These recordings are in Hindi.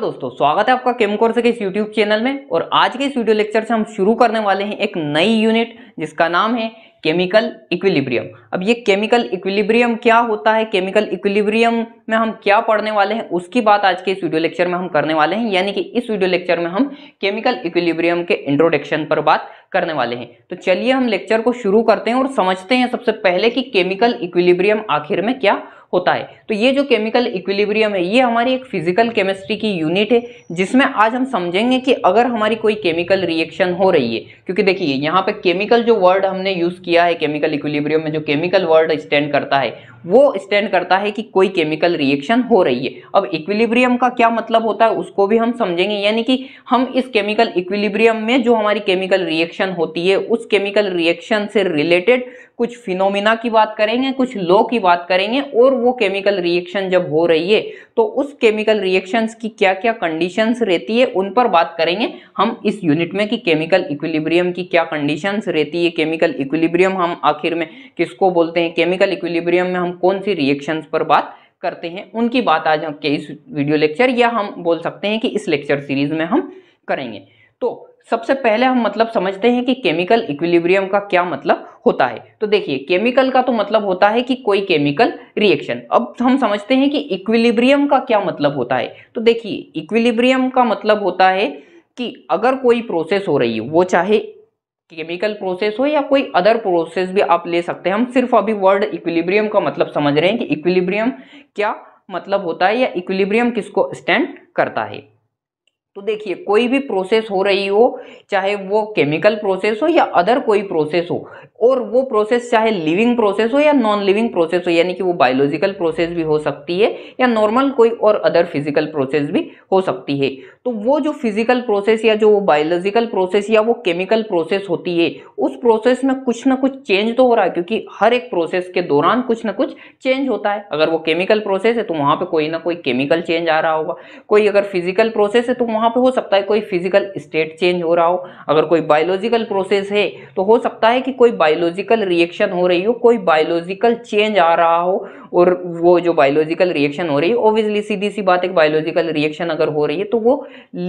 दोस्तों स्वागत है आपका केम कोर्स के इस यूट्यूब चैनल में और आज के इस वीडियो लेक्चर से हम शुरू करने वाले हैं एक नई यूनिट जिसका नाम है केमिकल इक्विलिब्रियम अब ये केमिकल इक्विलिब्रियम क्या होता है केमिकल इक्विलिब्रियम में हम क्या पढ़ने वाले हैं उसकी बात आज के इस वीडियो लेक्चर में हम करने वाले हैं यानी कि इस वीडियो लेक्चर में हम केमिकल इक्विलिब्रियम के इंट्रोडक्शन पर बात करने वाले हैं तो चलिए हम लेक्चर को शुरू करते हैं और समझते हैं सबसे पहले कि केमिकल इक्विलिब्रियम आखिर में क्या होता है तो ये जो केमिकल इक्विलिब्रियम है ये हमारी एक फिजिकल केमिस्ट्री की यूनिट है जिसमें आज हम समझेंगे कि अगर हमारी कोई केमिकल रिएक्शन हो रही है क्योंकि देखिए यहाँ पे केमिकल जो वर्ड हमने यूज़ किया है केमिकल इक्विलिब्रियम में जो केमिकल वर्ड स्टैंड करता है वो स्टैंड करता है कि कोई केमिकल रिएक्शन हो रही है अब इक्विलिब्रियम का क्या मतलब होता है उसको भी हम समझेंगे यानी कि हम इस केमिकल इक्विलिब्रियम में जो हमारी केमिकल रिएक्शन होती है उस केमिकल रिएक्शन से रिलेटेड कुछ फिनोमिना की बात करेंगे कुछ लॉ की बात करेंगे और वो केमिकल रिएक्शन जब हो रही है तो उस केमिकल रिएक्शन की क्या क्या कंडीशन रहती है उन पर बात करेंगे हम इस यूनिट में कि केमिकल इक्विलिब्रियम की क्या कंडीशन रहती है केमिकल इक्विलिब्रियम हम आखिर में किसको बोलते हैं केमिकल इक्विलिब्रियम में हम हम कौन सी रिएक्शंस पर बात करते हैं उनकी बात आज के इस वीडियो लेक्चर या हम बोल सकते हैं कि इस लेक्चर सीरीज में हम करेंगे तो सबसे पहले हम मतलब समझते हैं कि केमिकल इक्विलिब्रियम का क्या मतलब होता है तो देखिए केमिकल का तो मतलब होता है कि कोई केमिकल रिएक्शन अब हम समझते हैं कि इक्विलिब्रियम का क्या मतलब होता है तो देखिए इक्विलिब्रियम का मतलब होता है कि अगर कोई प्रोसेस हो रही है वो चाहे केमिकल प्रोसेस हो या कोई अदर प्रोसेस भी आप ले सकते हैं हम सिर्फ अभी वर्ड इक्विलिब्रियम का मतलब समझ रहे हैं कि इक्विलिब्रियम क्या मतलब होता है या इक्विलिब्रियम किसको स्टैंड करता है तो देखिए कोई भी प्रोसेस हो रही हो चाहे वो केमिकल प्रोसेस हो या अदर कोई प्रोसेस हो और वो प्रोसेस चाहे लिविंग प्रोसेस हो या नॉन लिविंग प्रोसेस हो यानी कि वो बायोलॉजिकल प्रोसेस भी हो सकती है या नॉर्मल कोई और अदर फिजिकल प्रोसेस भी हो सकती है तो वो जो फिजिकल प्रोसेस या जो बायोलॉजिकल प्रोसेस या वो केमिकल प्रोसेस होती है उस प्रोसेस में कुछ ना कुछ चेंज तो हो रहा है क्योंकि हर एक प्रोसेस के दौरान कुछ ना कुछ चेंज होता है अगर वो केमिकल प्रोसेस है तो वहाँ पर कोई ना कोई केमिकल चेंज आ रहा होगा कोई अगर फिजिकल प्रोसेस है तो वहाँ पे हो सकता है कोई फिजिकल स्टेट चेंज हो रहा हो अगर कोई बायोलॉजिकल प्रोसेस है तो हो सकता है कि कोई बायोलॉजिकल रिएक्शन हो रही हो कोई बायोलॉजिकल चेंज आ रहा हो और वो जो बायोलॉजिकल रिएक्शन हो रही है ओबियसली सीधी सी बात है बायोलॉजिकल रिएक्शन अगर हो रही है तो वो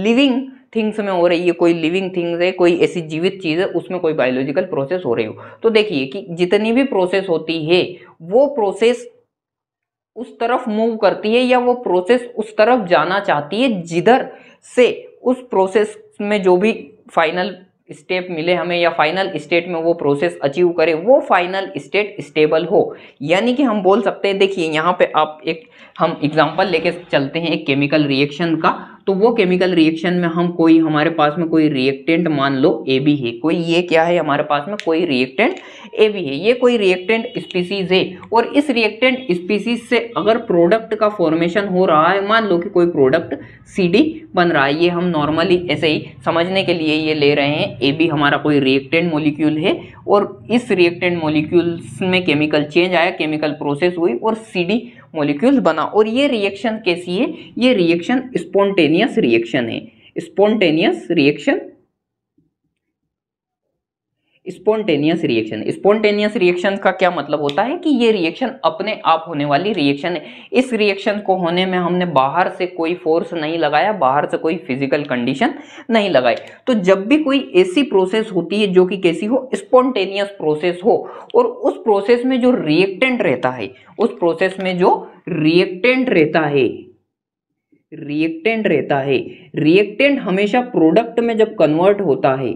लिविंग थिंग्स में हो रही है कोई लिविंग थिंग्स है कोई ऐसी जीवित चीज़ है उसमें कोई बायोलॉजिकल प्रोसेस हो रही हो तो देखिए कि जितनी भी प्रोसेस होती है वो प्रोसेस उस तरफ मूव करती है या वो प्रोसेस उस तरफ जाना चाहती है जिधर से उस प्रोसेस में जो भी फाइनल स्टेप मिले हमें या फाइनल स्टेट में वो प्रोसेस अचीव करे वो फाइनल स्टेट स्टेबल हो यानी कि हम बोल सकते हैं देखिए यहाँ पे आप एक हम एग्जांपल लेके चलते हैं एक केमिकल रिएक्शन का तो वो केमिकल रिएक्शन में हम कोई हमारे पास में कोई रिएक्टेंट मान लो ए बी है कोई ये क्या है हमारे पास में कोई रिएक्टेंट ए बी है ये कोई रिएक्टेंट स्पीसीज है और इस रिएक्टेंट स्पीसीज से अगर प्रोडक्ट का फॉर्मेशन हो रहा है मान लो कि कोई प्रोडक्ट सी डी बन रहा है ये हम नॉर्मली ऐसे ही समझने के लिए ये ले रहे हैं ए बी हमारा कोई रिएक्टेंट मोलिक्यूल है और इस रिएक्टेंट मोलिक्यूल्स में केमिकल चेंज आया केमिकल प्रोसेस हुई और सी डी मॉलिक्यूल्स बना और ये रिएक्शन कैसी है ये रिएक्शन स्पॉन्टेनियस रिएक्शन है spontaneous reaction spontaneous reaction spontaneous reaction का क्या मतलब होता है कि ये रिएक्शन अपने आप होने वाली रिएक्शन है इस रिएक्शन को होने में हमने बाहर से कोई फोर्स नहीं लगाया बाहर से कोई फिजिकल कंडीशन नहीं लगाई तो जब भी कोई ऐसी प्रोसेस होती है जो कि कैसी हो स्पॉन्टेनियस प्रोसेस हो और उस प्रोसेस में जो रिएक्टेंट रहता है उस प्रोसेस में जो रिएक्टेंट रहता है रिएक्टेंट रहता है रिएक्टेंट हमेशा प्रोडक्ट में जब कन्वर्ट होता है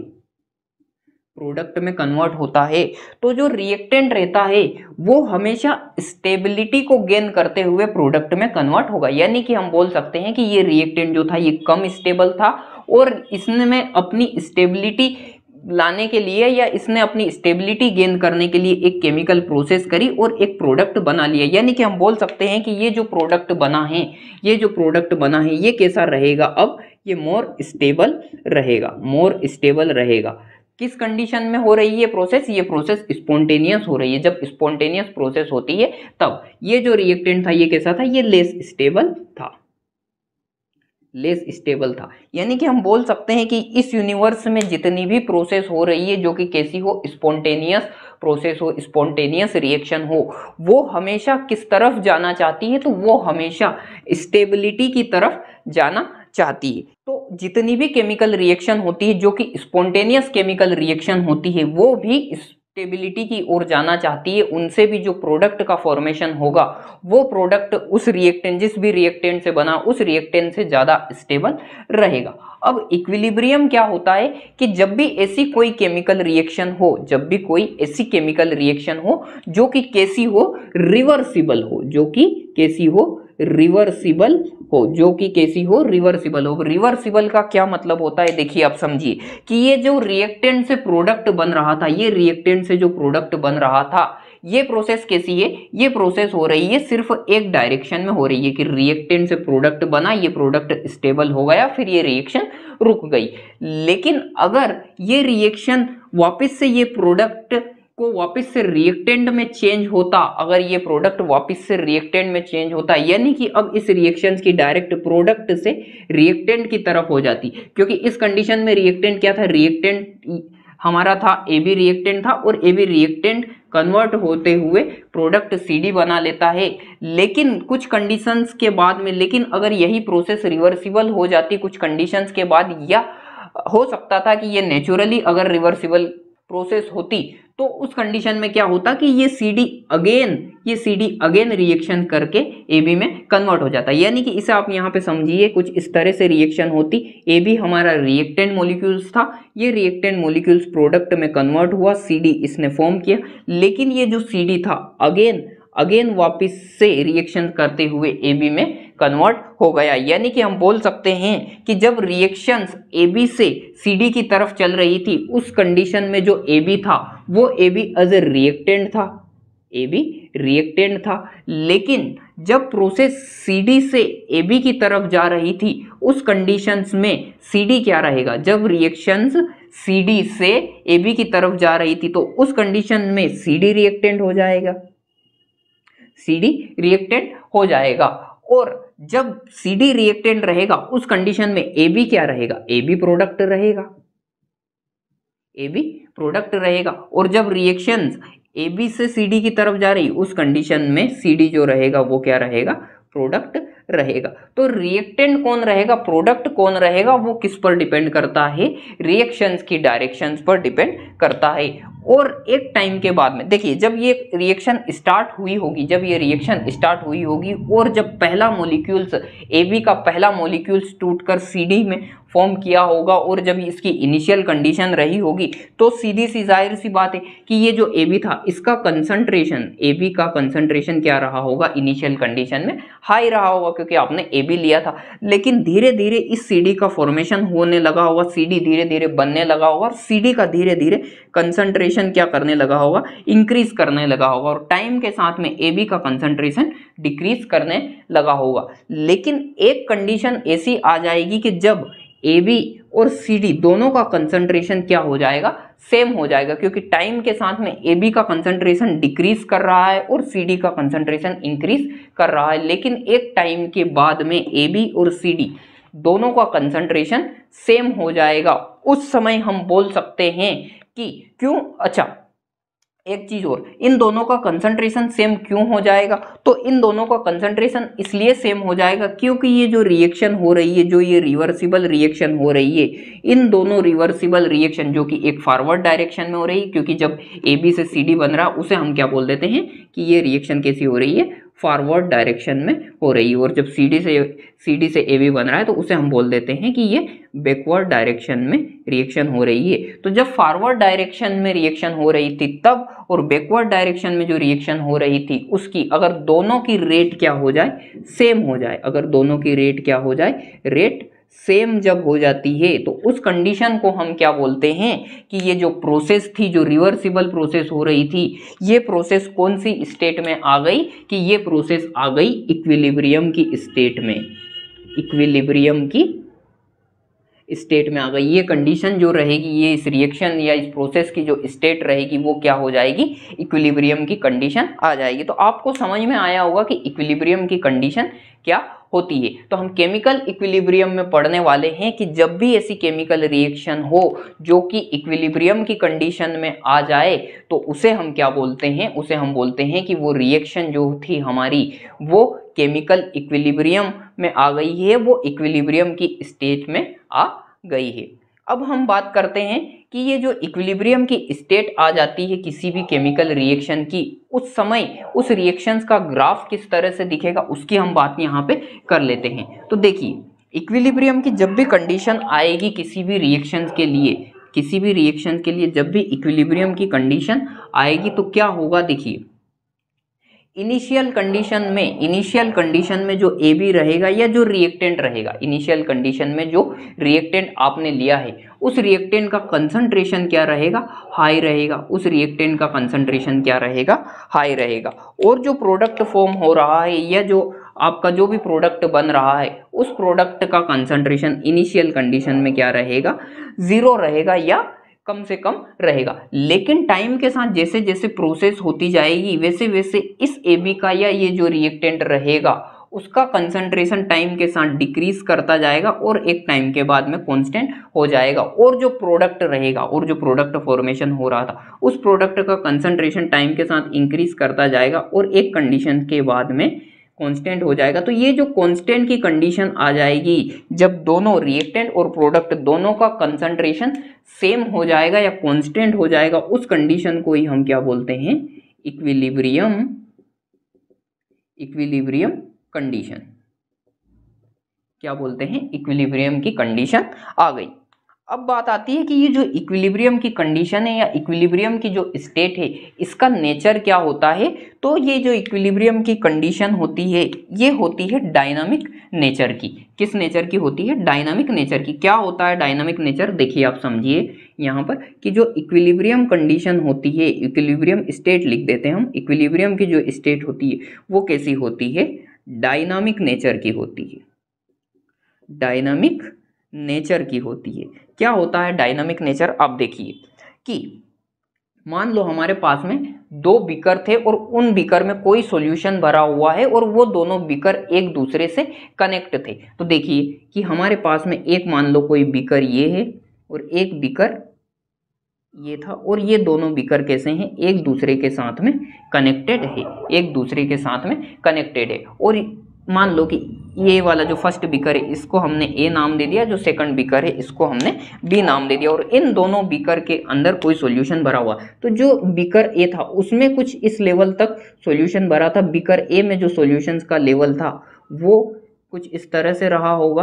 प्रोडक्ट में कन्वर्ट होता है तो जो रिएक्टेंट रहता है वो हमेशा स्टेबिलिटी को गेन करते हुए प्रोडक्ट में कन्वर्ट होगा यानी कि हम बोल सकते हैं कि ये रिएक्टेंट जो था ये कम स्टेबल था और इसमें अपनी स्टेबिलिटी लाने के लिए या इसने अपनी स्टेबिलिटी गेन करने के लिए एक केमिकल प्रोसेस करी और एक प्रोडक्ट बना लिया यानी कि हम बोल सकते हैं कि ये जो प्रोडक्ट बना है ये जो प्रोडक्ट बना है ये कैसा रहेगा अब ये मोर स्टेबल रहेगा मोर स्टेबल रहेगा किस कंडीशन में हो रही है प्रोसेस ये प्रोसेस स्पॉन्टेनियस हो रही है जब स्पॉन्टेनियस प्रोसेस होती है तब ये जो रिएक्टेंट था ये कैसा था ये लेस स्टेबल था लेस स्टेबल था यानी कि हम बोल सकते हैं कि इस यूनिवर्स में जितनी भी प्रोसेस हो रही है जो कि कैसी हो स्पॉन्टेनियस प्रोसेस हो स्पॉन्टेनियस रिएक्शन हो वो हमेशा किस तरफ जाना चाहती है तो वो हमेशा स्टेबिलिटी की तरफ जाना चाहती है तो जितनी भी केमिकल रिएक्शन होती है जो कि स्पॉन्टेनियस केमिकल रिएक्शन होती है वो भी स्टेबिलिटी की ओर जाना चाहती है उनसे भी जो प्रोडक्ट का फॉर्मेशन होगा वो प्रोडक्ट उस रिएक्टेंट जिस भी रिएक्टेंट से बना उस रिएक्टेंट से ज़्यादा स्टेबल रहेगा अब इक्विलिब्रियम क्या होता है कि जब भी ऐसी कोई केमिकल रिएक्शन हो जब भी कोई ऐसी केमिकल रिएक्शन हो जो कि कैसी हो रिवर्सिबल हो जो कि कैसी हो रिवर्सिबल हो जो कि कैसी हो रिवर्सिबल हो रिवर्सिबल का क्या मतलब होता है देखिए आप समझिए कि ये जो रिएक्टेंट से प्रोडक्ट बन रहा था ये रिएक्टेंट से जो प्रोडक्ट बन रहा था ये प्रोसेस कैसी है ये प्रोसेस हो रही है सिर्फ एक डायरेक्शन में हो रही है कि रिएक्टेंट से प्रोडक्ट बना ये प्रोडक्ट स्टेबल हो गया फिर ये रिएक्शन रुक गई लेकिन अगर ये रिएक्शन वापस से ये प्रोडक्ट को वापस से रिएक्टेंट में चेंज होता अगर ये प्रोडक्ट वापस से रिएक्टेंट में चेंज होता यानी कि अब इस रिएक्शन की डायरेक्ट प्रोडक्ट से रिएक्टेंट की तरफ हो जाती क्योंकि इस कंडीशन में रिएक्टेंट क्या था रिएक्टेंट हमारा था ए बी रिएक्टेंट था और ए बी रिएक्टेंट कन्वर्ट होते हुए प्रोडक्ट सी बना लेता है लेकिन कुछ कंडीशंस के बाद में लेकिन अगर यही प्रोसेस रिवर्सिबल हो जाती कुछ कंडीशंस के बाद या हो सकता था कि ये नेचुरली अगर रिवर्सिबल प्रोसेस होती तो उस कंडीशन में क्या होता कि ये सी डी अगेन ये सी डी अगेन रिएक्शन करके ए बी में कन्वर्ट हो जाता है यानी कि इसे आप यहाँ पे समझिए कुछ इस तरह से रिएक्शन होती ए बी हमारा रिएक्टेंट मोलिक्यूल्स था ये रिएक्टेंट मोलिक्यूल्स प्रोडक्ट में कन्वर्ट हुआ सी डी इसने फॉर्म किया लेकिन ये जो सी डी था अगेन अगेन वापिस से रिएक्शन करते हुए ए बी में कन्वर्ट हो गया यानी कि हम बोल सकते हैं कि जब रिएक्शंस ए बी से सी डी की तरफ चल रही थी उस कंडीशन में जो ए बी था वो A B as a reactant था ए बी रिएक्टेंट था लेकिन जब प्रोसेस सी डी से ए बी की तरफ जा रही थी उस कंडीशंस में सी डी क्या रहेगा जब रिएक्शंस सी डी से ए बी की तरफ जा रही थी तो उस कंडीशन में सी डी रिएक्टेंट हो जाएगा सी डी रिएक्टेंट हो जाएगा और जब सी डी रिएक्टेंट रहेगा उस कंडीशन में ए बी क्या रहेगा ए बी प्रोडक्ट रहेगा ए बी प्रोडक्ट रहेगा और जब रिएक्शन ए बी से सी डी की तरफ जा रही उस कंडीशन में सी डी जो रहेगा वो क्या रहेगा प्रोडक्ट रहेगा तो रिएक्टेंट कौन रहेगा प्रोडक्ट कौन रहेगा वो किस पर डिपेंड करता है रिएक्शंस की डायरेक्शंस पर डिपेंड करता है और एक टाइम के बाद में देखिए जब ये रिएक्शन स्टार्ट हुई होगी जब ये रिएक्शन स्टार्ट हुई होगी और जब पहला मोलिक्यूल्स ए का पहला मोलिक्यूल्स टूट कर सी में फॉर्म किया होगा और जब इसकी इनिशियल कंडीशन रही होगी तो सीधी सी जाहिर सी बात है कि ये जो ए बी था इसका कंसंट्रेशन ए बी का कंसंट्रेशन क्या रहा होगा इनिशियल कंडीशन में हाई रहा होगा क्योंकि आपने ए बी लिया था लेकिन धीरे धीरे इस सी डी का फॉर्मेशन होने लगा होगा सी डी धीरे धीरे बनने लगा होगा और सी डी का धीरे धीरे कंसंट्रेशन क्या करने लगा होगा इंक्रीज करने लगा होगा और टाइम के साथ में ए बी का कंसंट्रेशन डिक्रीज करने लगा होगा लेकिन एक कंडीशन ऐसी आ जाएगी कि जब ए बी और सी डी दोनों का कंसंट्रेशन क्या हो जाएगा सेम हो जाएगा क्योंकि टाइम के साथ में ए बी का कंसंट्रेशन डिक्रीज कर रहा है और सी डी का कंसंट्रेशन इंक्रीज कर रहा है लेकिन एक टाइम के बाद में ए बी और सी डी दोनों का कंसंट्रेशन सेम हो जाएगा उस समय हम बोल सकते हैं कि क्यों अच्छा एक चीज़ और इन दोनों का कंसंट्रेशन सेम क्यों हो जाएगा तो इन दोनों का कंसंट्रेशन इसलिए सेम हो जाएगा क्योंकि ये जो रिएक्शन हो रही है जो ये रिवर्सिबल रिएक्शन हो रही है इन दोनों रिवर्सिबल रिएक्शन जो कि एक फॉरवर्ड डायरेक्शन में हो रही है क्योंकि जब ए बी से सी डी बन रहा उसे हम क्या बोल देते हैं कि ये रिएक्शन कैसी हो रही है फॉरवर्ड डायरेक्शन में हो रही है और जब सी डी से सी डी से ए बी बन रहा है तो उसे हम बोल देते हैं कि ये बैकवर्ड डायरेक्शन में रिएक्शन हो रही है तो जब फॉरवर्ड डायरेक्शन में रिएक्शन हो रही थी तब और बैकवर्ड डायरेक्शन में जो रिएक्शन हो रही थी उसकी अगर दोनों की रेट क्या हो जाए सेम हो जाए अगर दोनों की रेट क्या हो जाए रेट सेम जब हो जाती है तो उस कंडीशन को हम क्या बोलते हैं कि ये जो प्रोसेस थी जो रिवर्सिबल प्रोसेस हो रही थी ये प्रोसेस कौन सी स्टेट में आ गई कि ये प्रोसेस आ गई इक्विलिब्रियम की स्टेट में इक्विलिब्रियम की स्टेट में आ गई ये कंडीशन जो रहेगी ये इस रिएक्शन या इस प्रोसेस की जो स्टेट रहेगी वो क्या हो जाएगी इक्विलिब्रियम की कंडीशन आ जाएगी तो आपको समझ में आया होगा कि इक्विलिब्रियम की कंडीशन क्या होती है तो हम केमिकल इक्विलिब्रियम में पढ़ने वाले हैं कि जब भी ऐसी केमिकल रिएक्शन हो जो कि इक्विलिब्रियम की कंडीशन में आ जाए तो उसे हम क्या बोलते हैं उसे हम बोलते हैं कि वो रिएक्शन जो थी हमारी वो केमिकल इक्विलिब्रियम में आ गई है वो इक्विलिब्रियम की स्टेट में आ गई है अब हम बात करते हैं कि ये जो इक्विलिब्रियम की स्टेट आ जाती है किसी भी केमिकल रिएक्शन की उस समय उस रिएक्शन का ग्राफ किस तरह से दिखेगा उसकी हम बात यहाँ पे कर लेते हैं तो देखिए इक्विलिब्रियम की जब भी कंडीशन आएगी किसी भी रिएक्शन के लिए किसी भी रिएक्शन के लिए जब भी इक्विलिब्रियम की कंडीशन आएगी तो क्या होगा देखिए इनिशियल कंडीशन में इनिशियल कंडीशन में जो ए बी रहेगा या जो रिएक्टेंट रहेगा इनिशियल कंडीशन में जो रिएक्टेंट आपने लिया है उस रिएक्टेंट का कंसंट्रेशन क्या रहेगा हाई रहेगा उस रिएक्टेंट का कंसंट्रेशन क्या रहेगा हाई रहेगा और जो प्रोडक्ट फॉर्म हो रहा है या जो आपका जो भी प्रोडक्ट बन रहा है उस प्रोडक्ट का कंसंट्रेशन इनिशियल कंडीशन में क्या रहेगा ज़ीरो रहेगा या कम से कम रहेगा लेकिन टाइम के साथ जैसे जैसे प्रोसेस होती जाएगी वैसे वैसे इस ए बी का या ये जो रिएक्टेंट रहेगा उसका कंसंट्रेशन टाइम के साथ डिक्रीज करता जाएगा और एक टाइम के बाद में कांस्टेंट हो जाएगा और जो प्रोडक्ट रहेगा और जो प्रोडक्ट फॉर्मेशन हो रहा था उस प्रोडक्ट का कंसंट्रेशन टाइम के साथ इंक्रीज करता जाएगा और एक कंडीशन के बाद में कांस्टेंट हो जाएगा तो ये जो कांस्टेंट की कंडीशन आ जाएगी जब दोनों रिएक्टेंट और प्रोडक्ट दोनों का कंसंट्रेशन सेम हो जाएगा या कांस्टेंट हो जाएगा उस कंडीशन को ही हम क्या बोलते हैं इक्विलिब्रियम इक्विलिब्रियम कंडीशन क्या बोलते हैं इक्विलिब्रियम की कंडीशन आ गई अब बात आती है कि ये जो इक्विलिब्रियम की कंडीशन है या इक्विलिब्रियम की जो स्टेट है इसका नेचर क्या होता है तो ये जो इक्विलिब्रियम की कंडीशन होती है ये होती है डायनामिक नेचर की किस नेचर की होती है डायनामिक नेचर की क्या होता है डायनामिक नेचर देखिए आप समझिए यहाँ पर कि जो इक्विलिब्रियम कंडीशन होती है इक्विलिब्रियम स्टेट लिख देते हैं हम इक्विलिब्रियम की जो स्टेट होती है वो कैसी होती है डायनामिक नेचर की होती है डायनामिक नेचर की होती है क्या होता है डायनामिक नेचर आप देखिए कि मान लो हमारे पास में दो बीकर थे और उन बीकर में कोई सॉल्यूशन भरा हुआ है और वो दोनों बीकर एक दूसरे से कनेक्ट थे तो देखिए कि हमारे पास में एक मान लो कोई बीकर ये है और एक बीकर ये था और ये दोनों बीकर कैसे हैं एक दूसरे के साथ में कनेक्टेड है एक दूसरे के साथ में कनेक्टेड है और मान लो कि ये वाला जो फर्स्ट बीकर है इसको हमने ए नाम दे दिया जो सेकंड बीकर है इसको हमने बी नाम दे दिया और इन दोनों बीकर के अंदर कोई सॉल्यूशन भरा हुआ तो जो बीकर ए था उसमें कुछ इस लेवल तक सॉल्यूशन भरा था बीकर ए में जो सॉल्यूशंस का लेवल था वो कुछ इस तरह से रहा होगा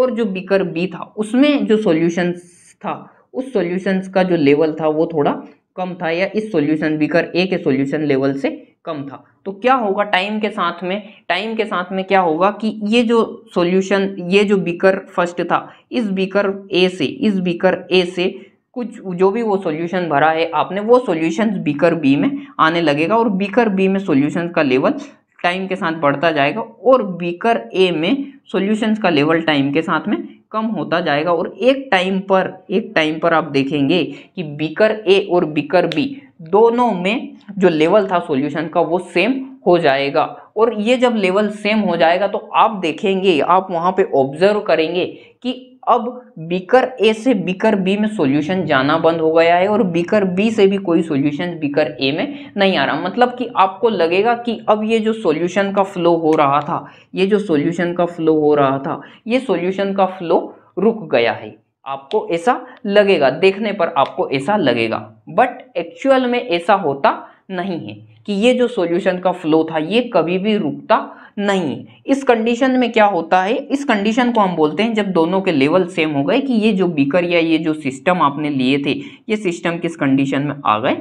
और जो बीकर बी था उसमें जो सोल्यूशंस था उस सोल्यूशन्स का जो लेवल था वो थोड़ा कम था या इस सोल्यूशन बीकर ए के सोल्यूशन लेवल से कम था तो क्या होगा टाइम के साथ में टाइम के साथ में क्या होगा कि ये जो सॉल्यूशन ये जो बीकर फर्स्ट था इस बीकर ए से इस बीकर ए से कुछ जो भी वो सॉल्यूशन भरा है आपने वो सॉल्यूशंस बीकर बी में आने लगेगा और बीकर बी में सॉल्यूशंस का लेवल टाइम के साथ बढ़ता जाएगा और बीकर ए में सॉल्यूशंस का लेवल टाइम के साथ में कम होता जाएगा और एक टाइम पर एक टाइम पर आप देखेंगे कि बीकर ए और बीकर बी दोनों में जो लेवल था सॉल्यूशन का वो सेम हो जाएगा और ये जब लेवल सेम हो जाएगा तो आप देखेंगे आप वहाँ पे ऑब्जर्व करेंगे कि अब बीकर ए से बीकर बी में सॉल्यूशन जाना बंद हो गया है और बीकर बी से भी कोई सॉल्यूशन बीकर ए में नहीं आ रहा मतलब कि आपको लगेगा कि अब ये जो सॉल्यूशन का फ्लो हो रहा था ये जो सॉल्यूशन का फ्लो हो रहा था ये सॉल्यूशन का फ्लो रुक गया है आपको ऐसा लगेगा देखने पर आपको ऐसा लगेगा बट एक्चुअल में ऐसा होता नहीं है कि ये जो सॉल्यूशन का फ्लो था ये कभी भी रुकता नहीं इस कंडीशन में क्या होता है इस कंडीशन को हम बोलते हैं जब दोनों के लेवल सेम हो गए कि ये जो बीकर या ये जो सिस्टम आपने लिए थे ये सिस्टम किस कंडीशन में आ गए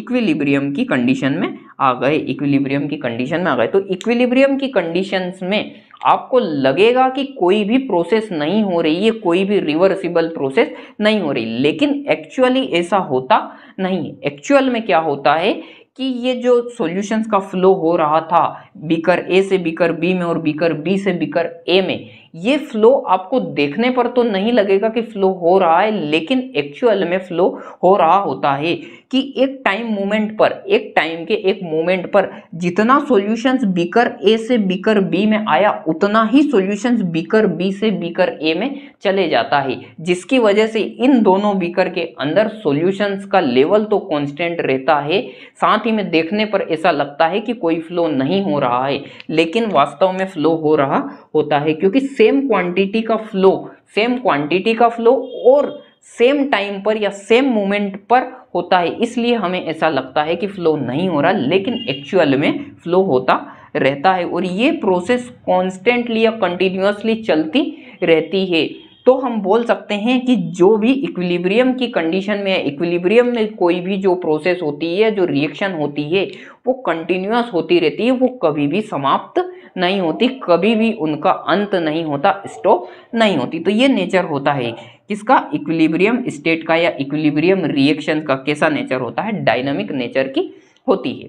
इक्विलिब्रियम की कंडीशन में आ गए इक्विलिब्रियम की कंडीशन में आ गए तो इक्विलिब्रियम की कंडीशंस में आपको लगेगा कि कोई भी प्रोसेस नहीं हो रही है कोई भी रिवर्सिबल प्रोसेस नहीं हो रही लेकिन एक्चुअली ऐसा होता नहीं एक्चुअल में क्या होता है कि ये जो सॉल्यूशंस का फ्लो हो रहा था बीकर ए से बीकर बी में और बीकर बी से बीकर ए में ये फ्लो आपको देखने पर तो नहीं लगेगा कि फ्लो हो रहा है लेकिन एक्चुअल में फ्लो हो रहा होता है कि एक टाइम मोमेंट पर एक टाइम के एक मोमेंट पर जितना सॉल्यूशंस बीकर ए से बीकर बी में आया उतना ही सॉल्यूशंस बीकर बी से बीकर ए में चले जाता है जिसकी वजह से इन दोनों बीकर के अंदर सॉल्यूशंस का लेवल तो कांस्टेंट रहता है साथ ही में देखने पर ऐसा लगता है कि कोई फ्लो नहीं हो रहा है लेकिन वास्तव में फ्लो हो रहा होता है क्योंकि सेम क्वांटिटी का फ्लो सेम क्वांटिटी का फ्लो और सेम टाइम पर या सेम मोमेंट पर होता है इसलिए हमें ऐसा लगता है कि फ्लो नहीं हो रहा लेकिन एक्चुअल में फ्लो होता रहता है और ये प्रोसेस कॉन्स्टेंटली या कंटिन्यूसली चलती रहती है तो हम बोल सकते हैं कि जो भी इक्विलिब्रियम की कंडीशन में है इक्विलिब्रियम में कोई भी जो प्रोसेस होती है जो रिएक्शन होती है वो कंटिन्यूस होती रहती है वो कभी भी समाप्त नहीं होती कभी भी उनका अंत नहीं होता स्टॉप नहीं होती तो ये नेचर होता है किसका इक्विलिब्रियम स्टेट का या इक्विलिब्रियम रिएक्शन का कैसा नेचर होता है डायनामिक नेचर की होती है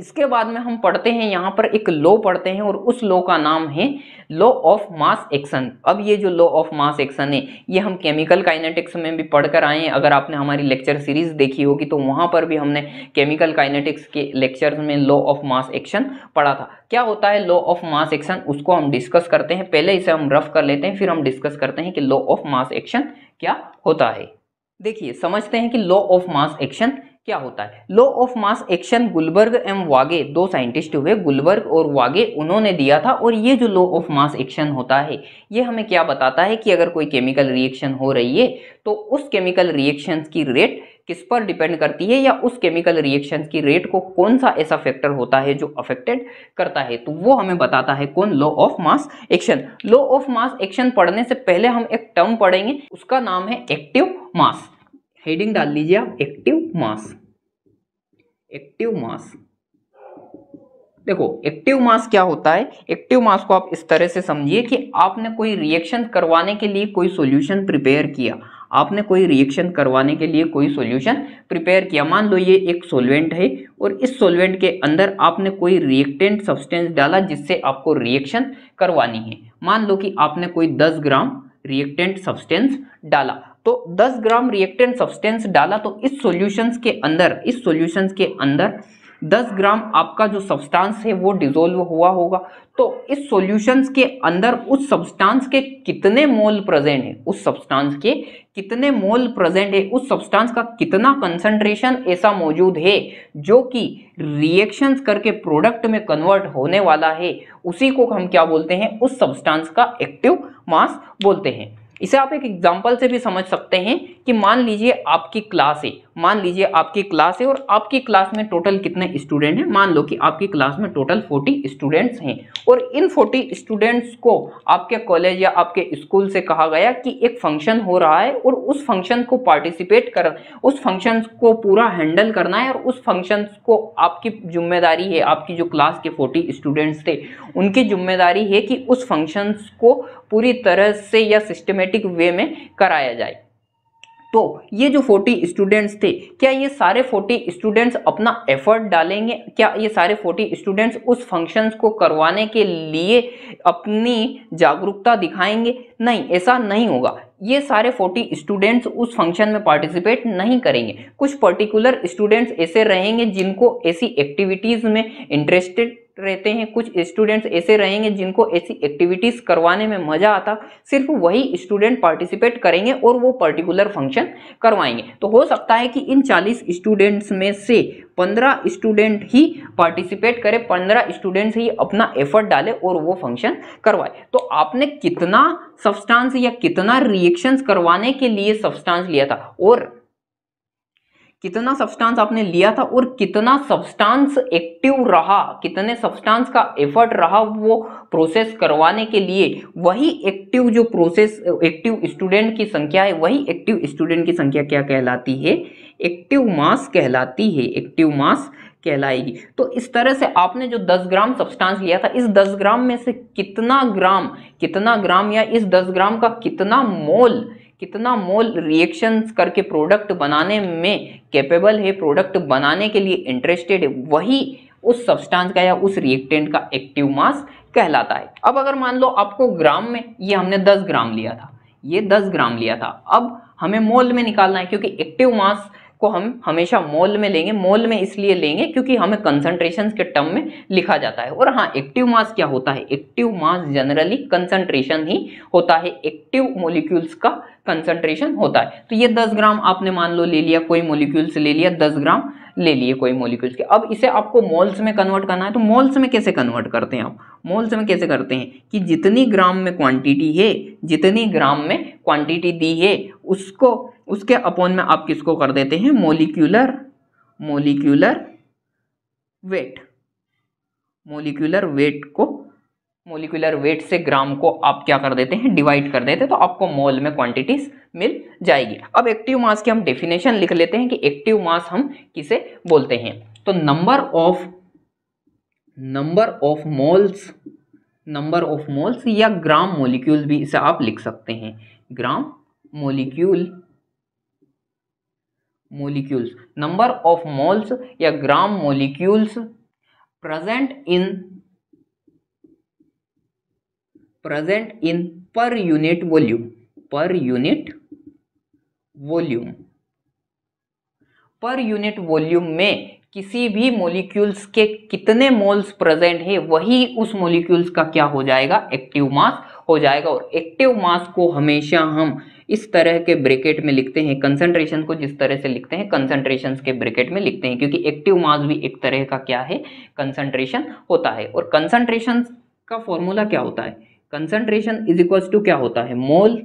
इसके बाद में हम पढ़ते हैं यहाँ पर एक लॉ पढ़ते हैं और उस लॉ का नाम है लॉ ऑफ मास एक्शन अब ये जो लॉ ऑफ मास एक्शन है ये हम केमिकल काइनेटिक्स में भी पढ़कर आए हैं अगर आपने हमारी लेक्चर सीरीज देखी होगी तो वहाँ पर भी हमने केमिकल काइनेटिक्स के लेक्चर में लॉ ऑफ मास एक्शन पढ़ा था क्या होता है लॉ ऑफ मास एक्शन उसको हम डिस्कस करते हैं पहले इसे हम रफ कर लेते हैं फिर हम डिस्कस करते हैं कि लॉ ऑफ मास एक्शन क्या होता है देखिए समझते हैं कि लॉ ऑफ मास एक्शन क्या होता है law of mass action Guldberg एम वागे दो साइंटिस्ट हुए गुलबर्ग और वागे उन्होंने दिया था और ये जो लॉ ऑफ मास एक्शन होता है ये हमें क्या बताता है कि अगर कोई केमिकल रिएक्शन हो रही है तो उस केमिकल रिएक्शन की रेट किस पर डिपेंड करती है या उस केमिकल रिएक्शन की रेट को कौन सा ऐसा फैक्टर होता है जो अफेक्टेड करता है तो वो हमें बताता है कौन law of mass action law of mass action पढ़ने से पहले हम एक टर्म पढ़ेंगे उसका नाम है एक्टिव मास हेडिंग डाल लीजिए आप एक्टिव मास एक्टिव मास देखो एक्टिव मास क्या होता है एक्टिव मास को आप इस तरह से समझिए कि आपने कोई रिएक्शन करवाने के लिए कोई सॉल्यूशन प्रिपेयर किया आपने कोई रिएक्शन करवाने के लिए कोई सॉल्यूशन प्रिपेयर किया मान लो ये एक सॉल्वेंट है और इस सॉल्वेंट के अंदर आपने कोई रिएक्टेंट सब्सटेंस डाला जिससे आपको रिएक्शन करवानी है मान लो कि आपने कोई 10 ग्राम रिएक्टेंट सब्सटेंस डाला तो 10 ग्राम रिएक्टेंट सब्सटेंस डाला तो इस सॉल्यूशंस के अंदर इस सॉल्यूशंस के अंदर 10 ग्राम आपका जो सब्सटेंस है वो डिजोल्व हुआ होगा तो इस सॉल्यूशंस के अंदर उस सब्सटेंस के कितने मोल प्रेजेंट है उस सब्सटेंस के कितने मोल प्रेजेंट है उस सब्सटेंस का कितना कंसंट्रेशन ऐसा मौजूद है जो कि रिएक्शंस करके प्रोडक्ट में कन्वर्ट होने वाला है उसी को हम क्या बोलते हैं उस सब्सटेंस का एक्टिव मास बोलते हैं इसे आप एक एग्जाम्पल से भी समझ सकते हैं कि मान लीजिए आपकी क्लास है मान लीजिए आपकी क्लास है और आपकी क्लास में टोटल कितने स्टूडेंट हैं मान लो कि आपकी क्लास में टोटल 40 स्टूडेंट्स हैं और इन 40 स्टूडेंट्स को आपके कॉलेज या आपके स्कूल से कहा गया कि एक फंक्शन हो रहा है और उस फंक्शन को पार्टिसिपेट कर उस फंक्शन को पूरा हैंडल करना है और उस फंक्शन को आपकी जिम्मेदारी है आपकी जो क्लास के फोर्टी स्टूडेंट्स थे उनकी जिम्मेदारी है कि उस फंक्शंस को पूरी तरह से या सिस्टमेटिक वे में कराया जाए तो ये जो 40 स्टूडेंट्स थे क्या ये सारे 40 स्टूडेंट्स अपना एफर्ट डालेंगे क्या ये सारे 40 स्टूडेंट्स उस फंक्शंस को करवाने के लिए अपनी जागरूकता दिखाएंगे नहीं ऐसा नहीं होगा ये सारे 40 स्टूडेंट्स उस फंक्शन में पार्टिसिपेट नहीं करेंगे कुछ पर्टिकुलर स्टूडेंट्स ऐसे रहेंगे जिनको ऐसी एक्टिविटीज़ में इंटरेस्टेड रहते हैं कुछ स्टूडेंट्स ऐसे रहेंगे जिनको ऐसी एक्टिविटीज़ करवाने में मज़ा आता सिर्फ वही स्टूडेंट पार्टिसिपेट करेंगे और वो पर्टिकुलर फंक्शन करवाएंगे तो हो सकता है कि इन 40 स्टूडेंट्स में से 15 स्टूडेंट ही पार्टिसिपेट करे 15 स्टूडेंट्स ही अपना एफर्ट डाले और वो फंक्शन करवाए तो आपने कितना सब्सटांस या कितना रिएक्शन करवाने के लिए सब्सटांस लिया था और कितना सब्सटेंस आपने लिया था और कितना सब्सटेंस एक्टिव रहा कितने सब्सटेंस का एफर्ट रहा वो प्रोसेस करवाने के लिए वही एक्टिव जो प्रोसेस एक्टिव स्टूडेंट की संख्या है वही एक्टिव स्टूडेंट की संख्या क्या कहलाती है एक्टिव मास कहलाती है एक्टिव मास कहलाएगी तो इस तरह से आपने जो 10 ग्राम सब्सटेंस लिया था इस 10 ग्राम में से कितना ग्राम कितना ग्राम या इस 10 ग्राम का कितना मोल कितना मोल रिएक्शंस करके प्रोडक्ट बनाने में कैपेबल है प्रोडक्ट बनाने के लिए इंटरेस्टेड है वही उस सब्सटेंस का या उस रिएक्टेंट का एक्टिव मास कहलाता है अब अगर मान लो आपको ग्राम में ये हमने 10 ग्राम लिया था ये 10 ग्राम लिया था अब हमें मोल में निकालना है क्योंकि एक्टिव मास को हम हमेशा मोल में लेंगे मोल में इसलिए लेंगे क्योंकि हमें कंसंट्रेशन के टर्म में लिखा जाता है और हाँ एक्टिव मास क्या होता है एक्टिव मास जनरली कंसंट्रेशन ही होता है एक्टिव मोलिक्यूल्स का कंसंट्रेशन होता है तो ये 10 ग्राम आपने मान लो ले लिया कोई मोलिक्यूल्स ले लिया 10 ग्राम ले लिए कोई मॉलिक्यूल्स के अब इसे आपको मोल्स में कन्वर्ट करना है तो मोल्स में कैसे कन्वर्ट करते हैं आप मोल्स में कैसे करते हैं कि जितनी ग्राम में क्वांटिटी है जितनी ग्राम में क्वांटिटी दी है उसको उसके अपोन में आप किसको कर देते हैं molecular molecular weight molecular weight को मोलिकुलर वेट से ग्राम को आप क्या कर देते हैं डिवाइड कर देते हैं तो आपको मोल में क्वांटिटीज मिल जाएगी अब एक्टिव मास की हम डेफिनेशन लिख लेते हैं कि एक्टिव मास हम किसे बोलते हैं तो number of number of moles number of moles या ग्राम मोलिक्यूल भी इसे आप लिख सकते हैं gram molecule molecules number of moles या gram molecules present in present in per unit volume per unit volume per unit volume में किसी भी मोलिक्यूल्स के कितने मोल्स प्रेजेंट है वही उस मोलिक्यूल्स का क्या हो जाएगा एक्टिव मास हो जाएगा और एक्टिव मास को हमेशा हम इस तरह के ब्रेकेट में लिखते हैं कंसंट्रेशन को जिस तरह से लिखते हैं कंसंट्रेशन के ब्रेकेट में लिखते हैं क्योंकि एक्टिव मास भी एक तरह का क्या है कंसंट्रेशन होता है और कंसंट्रेशन का फॉर्मूला क्या होता है कंसंट्रेशन इज इक्वल्स टू क्या होता है मोल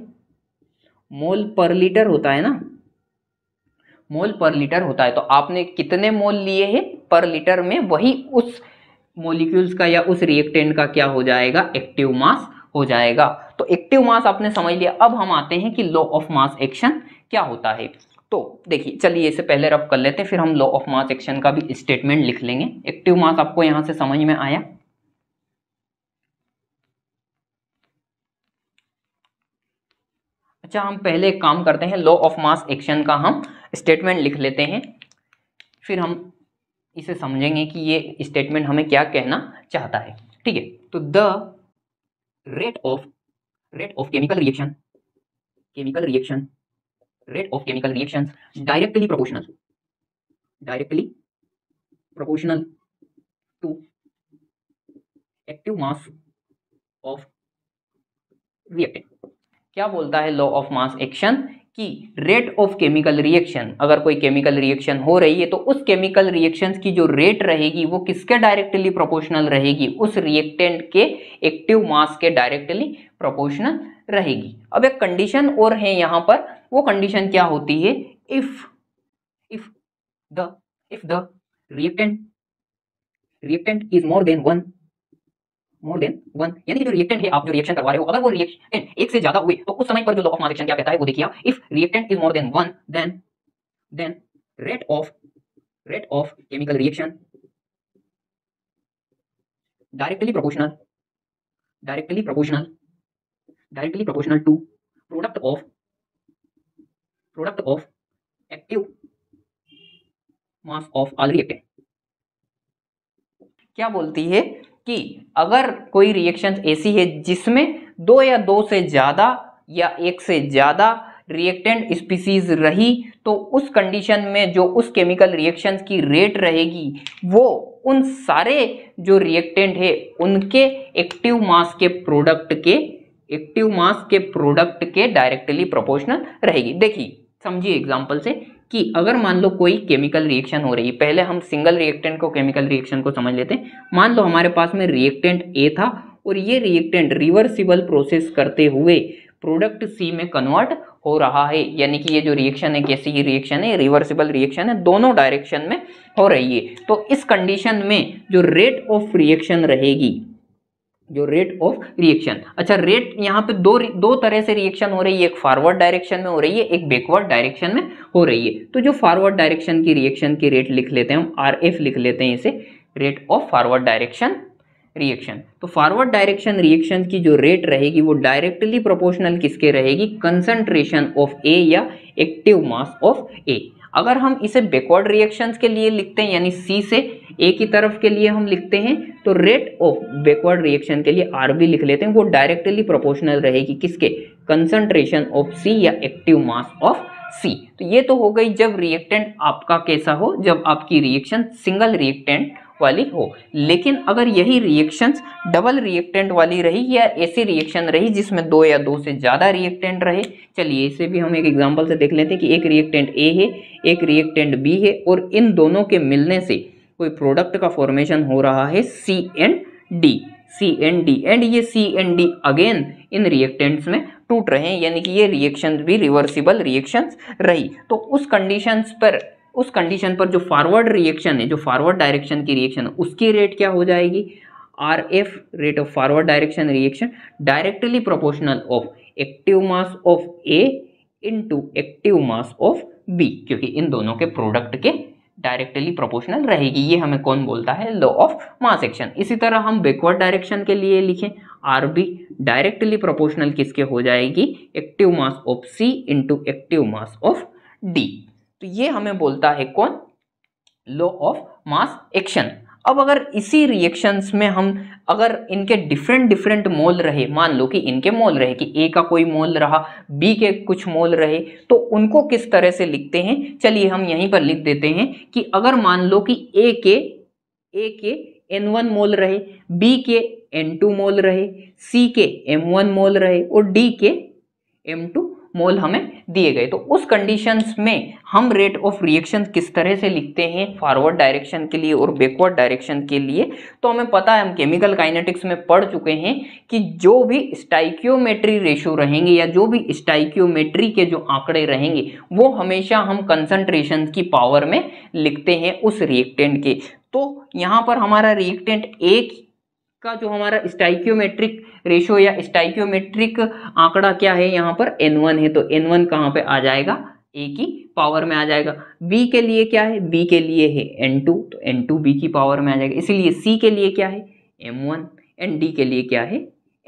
मोल पर लीटर होता है ना मोल पर लीटर होता है तो आपने कितने मोल लिए हैं पर लीटर में वही उस मोलिक्यूल्स का या उस रिएक्टेंट का क्या हो जाएगा एक्टिव मास हो जाएगा तो एक्टिव मास आपने समझ लिया अब हम आते हैं कि लॉ ऑफ मास एक्शन क्या होता है तो देखिए चलिए इसे पहले रब कर लेते हैं फिर हम लॉ ऑफ मास एक्शन का भी स्टेटमेंट लिख लेंगे एक्टिव मास आपको यहाँ से समझ में आया अच्छा हम पहले एक काम करते हैं लॉ ऑफ मास एक्शन का हम स्टेटमेंट लिख लेते हैं फिर हम इसे समझेंगे कि ये स्टेटमेंट हमें क्या कहना चाहता है ठीक है तो the rate of rate of chemical reaction chemical reaction rate of chemical reaction directly proportional directly proportional to active mass of reactant क्या बोलता है लॉ ऑफ मास एक्शन कि रेट ऑफ केमिकल रिएक्शन अगर कोई केमिकल रिएक्शन हो रही है तो उस केमिकल रिएक्शन की जो रेट रहेगी वो किसके डायरेक्टली प्रोपोर्शनल रहेगी उस रिएक्टेंट के एक्टिव मास के डायरेक्टली प्रोपोर्शनल रहेगी अब एक कंडीशन और है यहां पर वो कंडीशन क्या होती है if if the if the reactant reactant is more than one more than one यानी कि जो रिएक्टेंट है आप जो रिएक्शन करवा रहे हो अगर वो रिएक्शन एक से ज्यादा हुई तो उस समय पर जो लॉ ऑफ मास एक्शन क्या कहता है वो देखिए if reactant is more than one then then rate of rate of chemical reaction directly proportional directly proportional directly proportional to product of product of active mass of all reactant क्या बोलती है कि अगर कोई रिएक्शन ऐसी है जिसमें दो या दो से ज़्यादा या एक से ज़्यादा रिएक्टेंट स्पीसीज रही तो उस कंडीशन में जो उस केमिकल रिएक्शंस की रेट रहेगी वो उन सारे जो रिएक्टेंट है उनके एक्टिव मास के प्रोडक्ट के एक्टिव मास के प्रोडक्ट के डायरेक्टली प्रोपोर्शनल रहेगी देखिए समझिए एग्जांपल से कि अगर मान लो कोई केमिकल रिएक्शन हो रही है पहले हम सिंगल रिएक्टेंट को केमिकल रिएक्शन को समझ लेते हैं मान लो हमारे पास में रिएक्टेंट ए था और ये रिएक्टेंट रिवर्सिबल प्रोसेस करते हुए प्रोडक्ट सी में कन्वर्ट हो रहा है यानी कि ये जो रिएक्शन है कैसी ही रिएक्शन है रिवर्सिबल रिएक्शन है दोनों डायरेक्शन में हो रही है तो इस कंडीशन में जो रेट ऑफ रिएक्शन रहेगी जो रेट ऑफ रिएक्शन अच्छा रेट यहाँ पे दो दो तरह से रिएक्शन हो रही है एक फॉरवर्ड डायरेक्शन में हो रही है एक बैकवर्ड डायरेक्शन में हो रही है तो जो फॉरवर्ड डायरेक्शन की रिएक्शन की रेट लिख लेते हैं हम आर एफ लिख लेते हैं इसे rate of forward direction reaction तो फॉरवर्ड डायरेक्शन रिएक्शन की जो रेट रहेगी वो डायरेक्टली प्रोपोर्शनल किसके रहेगी कंसंट्रेशन ऑफ ए या एक्टिव मास ऑफ ए अगर हम इसे बैकवर्ड रिएक्शंस के लिए लिखते हैं यानी सी से ए की तरफ के लिए हम लिखते हैं तो रेट ऑफ बैकवर्ड रिएक्शन के लिए आर लिख लेते हैं वो डायरेक्टली प्रोपोर्शनल रहेगी किसके कंसंट्रेशन ऑफ सी या एक्टिव मास ऑफ सी तो ये तो हो गई जब रिएक्टेंट आपका कैसा हो जब आपकी रिएक्शन सिंगल रिएक्टेंट वाली हो लेकिन अगर यही रिएक्शंस डबल रिएक्टेंट वाली रही या ऐसी रिएक्शन रही जिसमें दो या दो से ज़्यादा रिएक्टेंट रहे चलिए इसे भी हम एक एग्जांपल से देख लेते हैं कि एक रिएक्टेंट ए है एक रिएक्टेंट बी है और इन दोनों के मिलने से कोई प्रोडक्ट का फॉर्मेशन हो रहा है C and D C and D and ये सी एन डी अगेन इन रिएक्टेंट्स में टूट रहे हैं यानी कि ये रिएक्शन भी रिवर्सिबल रिएक्शंस रही तो उस कंडीशंस पर उस कंडीशन पर जो फॉरवर्ड रिएक्शन है जो फॉरवर्ड डायरेक्शन की रिएक्शन है उसकी रेट क्या हो जाएगी R F rate of forward direction reaction directly proportional of active mass of A into active mass of B क्योंकि इन दोनों के प्रोडक्ट के डायरेक्टली प्रोपोर्शनल रहेगी ये हमें कौन बोलता है लॉ ऑफ मास एक्शन इसी तरह हम बैकवर्ड डायरेक्शन के लिए लिखें आर बी डायरेक्टली प्रोपोर्शनल किसके हो जाएगी active mass of C into active mass of D तो ये हमें बोलता है कौन लॉ ऑफ मास एक्शन अब अगर इसी रिएक्शंस में हम अगर इनके डिफरेंट डिफरेंट मोल रहे मान लो कि इनके मोल रहे कि ए का कोई मोल रहा बी के कुछ मोल रहे तो उनको किस तरह से लिखते हैं चलिए हम यहीं पर लिख देते हैं कि अगर मान लो कि ए के ए के एन वन मोल रहे बी के एन टू मोल रहे सी के एम वन मोल रहे और डी के एम टू मोल हमें दिए गए तो उस कंडीशंस में हम रेट ऑफ रिएक्शन किस तरह से लिखते हैं फॉरवर्ड डायरेक्शन के लिए और बैकवर्ड डायरेक्शन के लिए तो हमें पता है हम केमिकल काइनेटिक्स में पढ़ चुके हैं कि जो भी स्टाइक्योमेट्री रेशो रहेंगे या जो भी स्टाइक्योमेट्री के जो आंकड़े रहेंगे वो हमेशा हम कंसंट्रेशन की पावर में लिखते हैं उस रिएक्टेंट के तो यहाँ पर हमारा रिएक्टेंट एक इसका जो हमारा स्टाइक्योमेट्रिक रेशो या स्टाइक्योमेट्रिक आंकड़ा क्या है यहाँ पर एन वन है तो एन वन कहाँ पर आ जाएगा ए की पावर में आ जाएगा बी के लिए क्या है बी के लिए है एन टू तो एन टू बी की पावर में आ जाएगा इसीलिए सी के लिए क्या है एम वन एन डी के लिए क्या है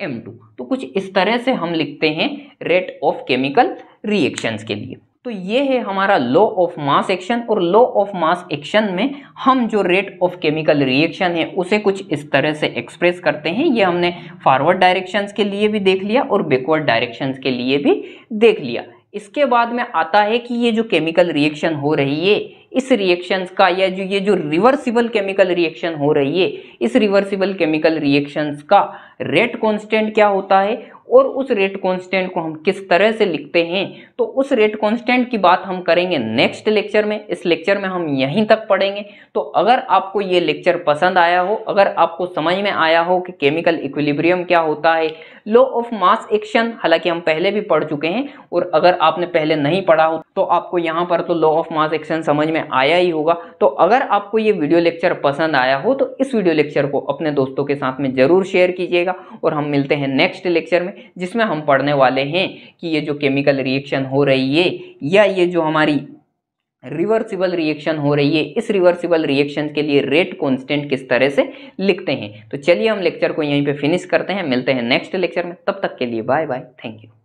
एम टू तो कुछ इस तरह से हम लिखते हैं रेट ऑफ केमिकल रिएक्शंस के लिए तो ये है हमारा लॉ ऑफ मास एक्शन और लॉ ऑफ मास एक्शन में हम जो रेट ऑफ केमिकल रिएक्शन है उसे कुछ इस तरह से एक्सप्रेस करते हैं ये हमने फॉरवर्ड डायरेक्शंस के लिए भी देख लिया और बैकवर्ड डायरेक्शंस के लिए भी देख लिया इसके बाद में आता है कि ये जो केमिकल रिएक्शन हो रही है इस रिएक्शन का या जो ये जो रिवर्सिबल केमिकल रिएक्शन हो रही है इस रिवर्सिबल केमिकल रिएक्शंस का रेट कांस्टेंट क्या होता है और उस रेट कांस्टेंट को हम किस तरह से लिखते हैं तो उस रेट कांस्टेंट की बात हम करेंगे नेक्स्ट लेक्चर में इस लेक्चर में हम यहीं तक पढ़ेंगे तो अगर आपको ये लेक्चर पसंद आया हो अगर आपको समझ में आया हो कि केमिकल इक्विलिब्रियम क्या होता है लॉ ऑफ मास एक्शन हालांकि हम पहले भी पढ़ चुके हैं और अगर आपने पहले नहीं पढ़ा हो तो आपको यहाँ पर तो लॉ ऑफ मास एक्शन समझ में आया ही होगा तो अगर आपको ये वीडियो लेक्चर पसंद आया हो तो इस वीडियो लेक्चर को अपने दोस्तों के साथ में जरूर शेयर कीजिएगा और हम मिलते हैं नेक्स्ट लेक्चर में जिसमें हम पढ़ने वाले हैं कि ये जो केमिकल रिएक्शन हो रही है या ये जो हमारी रिवर्सिबल रिएक्शन हो रही है इस रिवर्सिबल रिएक्शन के लिए रेट कांस्टेंट किस तरह से लिखते हैं तो चलिए हम लेक्चर को यहीं पे फिनिश करते हैं मिलते हैं नेक्स्ट लेक्चर में तब तक के लिए बाय बाय थैंक यू